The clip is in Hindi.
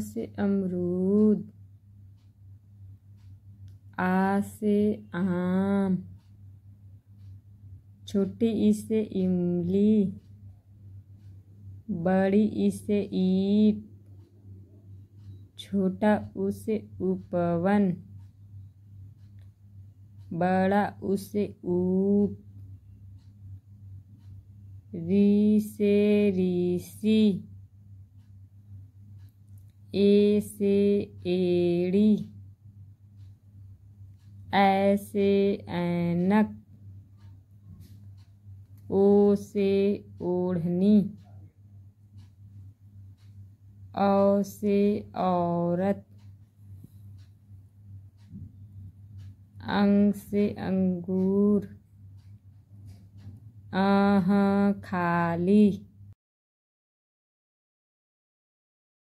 से अमरूद आ से आम छोटी ई से इमली बड़ी ई से ईट छोटा उ से उपवन बड़ा उ से ऊप री से ऋषि ए से एड़ी ऐ से ऐनक ओ से ओढ़नी औ से औरत अंग से अंगूर आह खाली